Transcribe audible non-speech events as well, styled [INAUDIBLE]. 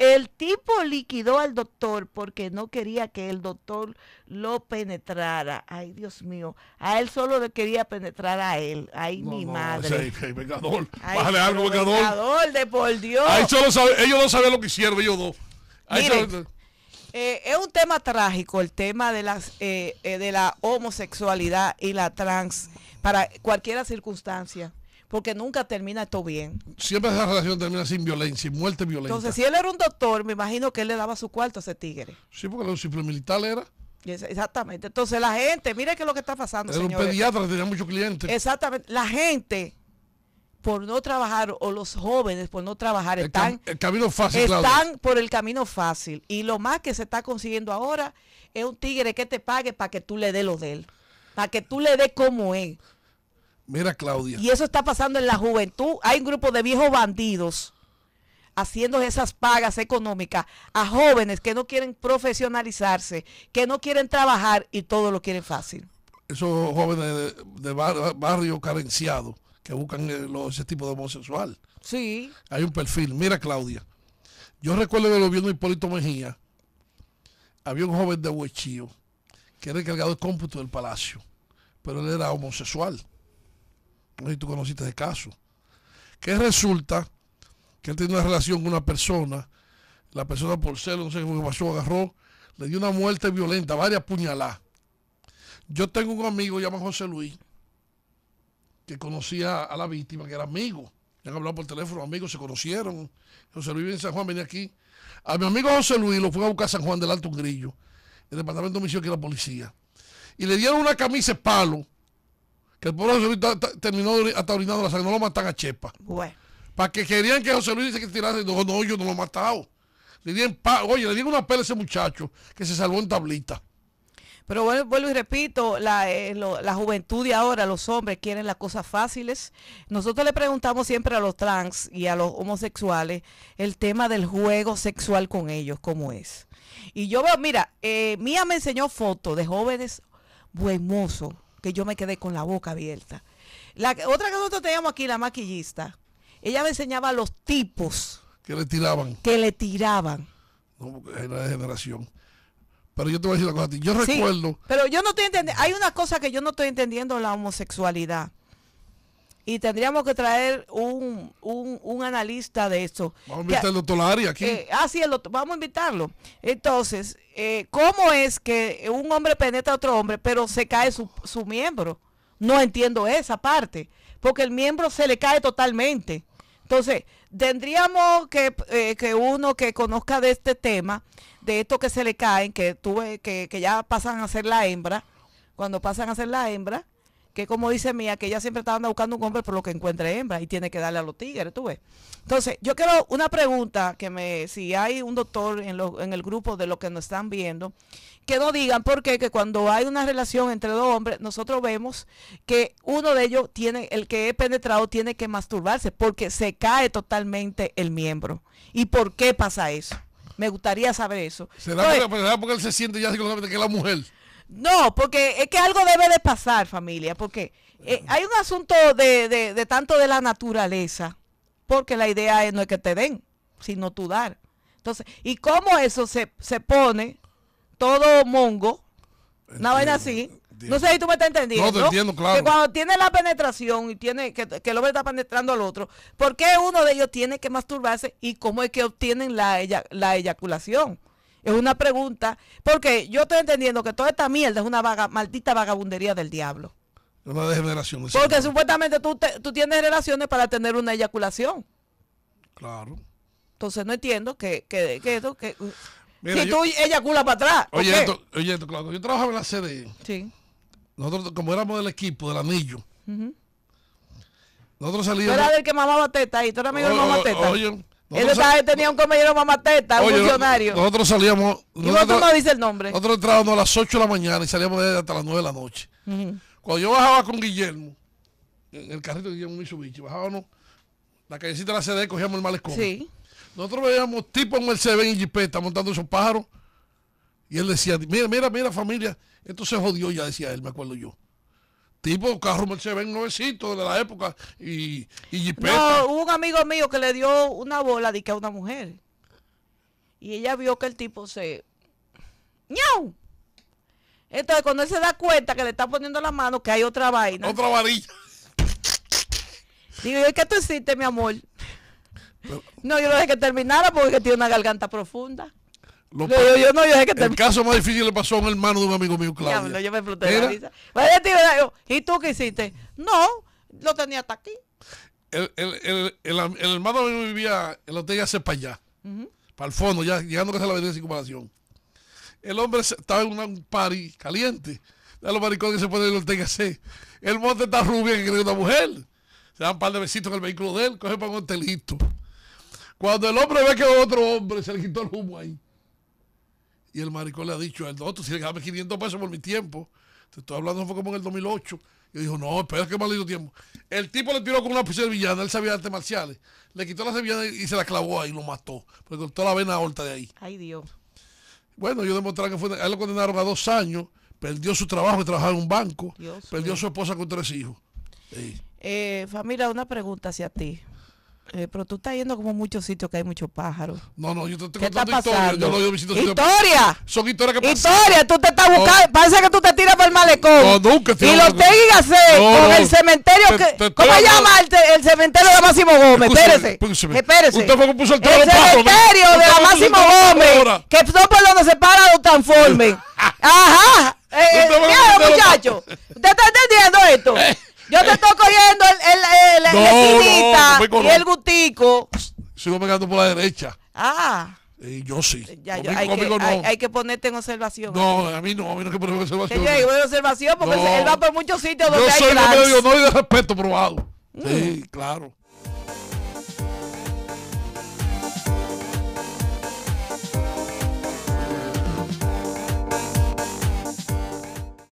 El tipo liquidó al doctor porque no quería que el doctor lo penetrara. Ay, Dios mío. A él solo le quería penetrar a él. Ay, mi madre. Ay, vengador. Bájale algo, vengador. Vengador, de por Dios. Ay, solo ellos no sabían lo que hicieron, ellos dos. eh, es un tema trágico el tema de, las, eh, eh de la homosexualidad y la trans para cualquiera circunstancia porque nunca termina esto bien. Siempre esa relación termina sin violencia, sin muerte violenta. Entonces, si él era un doctor, me imagino que él le daba su cuarto a ese tigre. Sí, porque un simple militar era. Exactamente. Entonces, la gente, mire qué es lo que está pasando. Era un pediatra, tenía muchos clientes. Exactamente. La gente por no trabajar o los jóvenes por no trabajar el están, el camino fácil, están por el camino fácil. Y lo más que se está consiguiendo ahora es un tigre que te pague para que tú le des lo de él, para que tú le des como es. Mira, Claudia. Y eso está pasando en la juventud. Hay un grupo de viejos bandidos haciendo esas pagas económicas a jóvenes que no quieren profesionalizarse, que no quieren trabajar y todo lo quieren fácil. Esos jóvenes de, barrio carenciado que buscan eh, ese tipo de homosexual. Sí. Hay un perfil. Mira, Claudia. Yo recuerdo que gobierno de Hipólito Mejía. Había un joven de Huechío que era encargado de cómputo del palacio, pero él era homosexual no sé si tú conociste ese caso, que resulta que él tenía una relación con una persona, la persona por celo, no sé qué pasó, agarró, le dio una muerte violenta, varias puñaladas. Yo tengo un amigo llama José Luis, que conocía a la víctima, que era amigo. Ya han hablado por teléfono, amigos, se conocieron. José Luis viene en San Juan, venía aquí. A mi amigo José Luis lo fue a buscar a San Juan del Alto Grillo, el departamento de misión que era la policía. Y le dieron una camisa de palo que el pobre José Luis terminó hasta la sangre, no lo matan a Chepa. Para que querían que José Luis se tirase, no, no, yo no lo he matado. Le di oye, le di una pelea a ese muchacho que se salvó en tablita. Pero vuelvo, vuelvo, y repito, la, eh, juventud y ahora, los hombres quieren las cosas fáciles. Nosotros le preguntamos siempre a los trans y a los homosexuales el tema del juego sexual con ellos, cómo es. Y yo veo, mira, eh, Mía me enseñó fotos de jóvenes buenos que yo me quedé con la boca abierta. La otra que nosotros teníamos aquí, la maquillista, ella me enseñaba los tipos. Que le tiraban. Que le tiraban. No, es la generación. Pero yo te voy a decir la cosa a ti. Yo recuerdo. Pero yo no estoy entendiendo. Hay una cosa que yo no estoy entendiendo: la homosexualidad y tendríamos que traer un, analista de eso. Vamos a invitar al doctor Lari aquí. Eh, ah, el vamos a invitarlo. Entonces, eh, ¿cómo es que un hombre penetra a otro hombre, pero se cae su, miembro? No entiendo esa parte, porque el miembro se le cae totalmente. Entonces, tendríamos que, eh, que uno que conozca de este tema, de esto que se le caen, que, tuve, que, que ya pasan a ser la hembra, cuando pasan a ser la hembra, que como dice Mía, que ella siempre estaba buscando un hombre por lo que encuentre hembra y tiene que darle a los tigres, tú ves. Entonces, yo quiero una pregunta que me, si hay un doctor en, en el grupo de los que nos están viendo, que no digan por qué, que cuando hay una relación entre dos hombres, nosotros vemos que uno de ellos tiene, el que es penetrado tiene que masturbarse porque se cae totalmente el miembro. ¿Y por qué pasa eso? Me gustaría saber eso. ¿Será, porque, él se siente ya psicológicamente que la mujer? No, porque es que algo debe de pasar, familia, porque eh, hay un asunto de, tanto de la naturaleza, porque la idea es no es que te den, sino tú dar. Entonces, ¿y cómo eso se, se pone todo mongo? no una vaina así. No sé si tú me estás entendiendo. No, te entiendo, claro. Que cuando tiene la penetración y tiene que, que, el hombre está penetrando al otro, ¿por qué uno de ellos tiene que masturbarse y cómo es que obtienen la, la eyaculación? Es una pregunta, porque yo estoy entendiendo que toda esta mierda es una vaga, maldita vagabundería del diablo. Una degeneración. Porque supuestamente tú, tú tienes relaciones para tener una eyaculación. Claro. Entonces no entiendo que, que, que, esto, que uh, tú eyaculas para atrás. Oye, esto, oye esto, yo trabajaba en la CDE. Sí. Nosotros, como éramos del equipo, del anillo, nosotros salíamos. Tú eras del que mamaba teta ahí, tú eras amigo del teta. Oye, él tenía un compañero mamateta, un funcionario. Nosotros salíamos. ¿Y vos no dice el nombre? Nosotros entrábamos a las 8 de la mañana y salíamos hasta las 9 de la noche. Cuando yo bajaba con Guillermo, en el carrito de Guillermo Mitsubishi, bajábamos la callecita de la CD, cogíamos el malecón. Sí. Nosotros veíamos tipo en el Mercedes y Jipeta montando esos pájaros. Y él decía, mira, mira, mira familia, esto se jodió ya, decía él, me acuerdo yo. Tipo carro ven nuevecito de la época y, y No, hubo un amigo mío que le dio una bola de que a una mujer. Y ella vio que el tipo se... ¡Ñau! Entonces cuando él se da cuenta que le está poniendo la mano que hay otra vaina. Otra varilla. Digo, ¿y qué tú hiciste, mi amor? No, yo lo dejé que terminara porque tiene una garganta profunda. El caso más difícil le pasó a un hermano de un amigo mío, Claudio. yo ¿Y tú qué hiciste? No, lo tenía hasta aquí. El, el, el, el, hermano mío vivía en la hotel para allá, para el fondo, ya llegando casi la avenida de circulación. El hombre estaba en un party caliente. De los maricones que se ponen en el Ortega El monte está rubia que cree una mujer. Se dan un par de besitos en el vehículo de él, coge para un hotelito. Cuando el hombre ve que otro hombre se le quitó el humo ahí y el maricón le ha dicho, el él, si tú tienes 500 pesos por mi tiempo. Te estoy hablando, fue como en el 2008. Y dijo, no, espera que maldito tiempo. El tipo le tiró con una villana, él sabía artes marciales. Le quitó la servillana y se la clavó ahí, lo mató. Porque cortó la vena aorta de ahí. Ay, Dios. Bueno, yo demostré que fue, él lo condenaron a dos años, perdió su trabajo de trabajar en un banco, perdió su esposa con tres hijos. Eh, familia, una pregunta hacia ti. Eh, pero tú estás yendo como muchos sitios que hay muchos pájaros. No, no, yo te estoy contando historia. Yo, yo visito ¡Historia! Son historias que ¡Historia! Tú te estás buscando. Parece que tú te tiras por el malecón. Y lo tengas no, con el cementerio. que, ¿Cómo se llama el, cementerio de Máximo Gómez? Espérese. Espérese. Usted fue puso el El cementerio de la Máximo Gómez. Que son por donde se para los transformes. [LAUGHS] Ajá. Eh, muchacho? ¿Usted está entendiendo esto? [LAUGHS] Yo te estoy cogiendo el, el, el y el gutico. Sigo pegando por la derecha. Ah. Y yo sí. hay, que, no. hay, que, ponerte en observación. No, ¿eh? a mí no, a mí no hay que ponerme en observación. Yo en observación porque él va por muchos sitios donde yo hay soy un medio no y de respeto probado. Mm. Sí, claro.